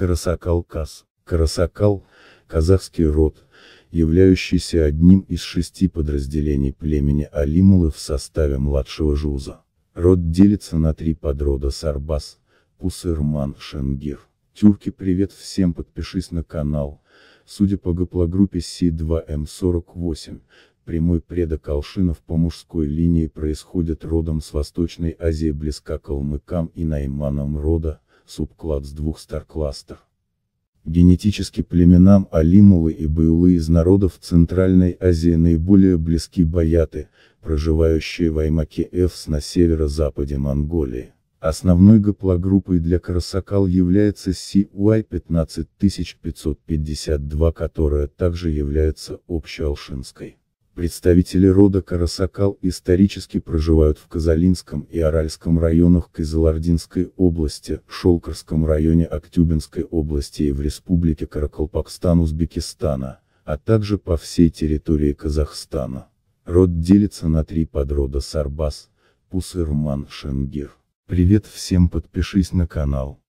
Карасакал-Кас. Карасакал – казахский род, являющийся одним из шести подразделений племени Алимулы в составе младшего жуза. Род делится на три подрода Сарбас, Пусырман, Шенгир. Тюрки привет всем подпишись на канал, судя по гаплогруппе C2M48, прямой предок Алшинов по мужской линии происходит родом с Восточной Азии близка калмыкам и найманам рода, субкласс двух старкластов. Генетически племенам Алимулы и Баулы из народов Центральной Азии наиболее близки баяты, проживающие в Аймаке Эвс на северо-западе Монголии. Основной гаплогруппой для карасакал является CY15552, которая также является общеалшинской. Представители рода Карасакал исторически проживают в Казалинском и Аральском районах Кызылординской области, Шолкарском районе Актюбинской области и в республике Каракалпакстан Узбекистана, а также по всей территории Казахстана. Род делится на три подрода Сарбас, Пусырман, Шенгир. Привет всем подпишись на канал.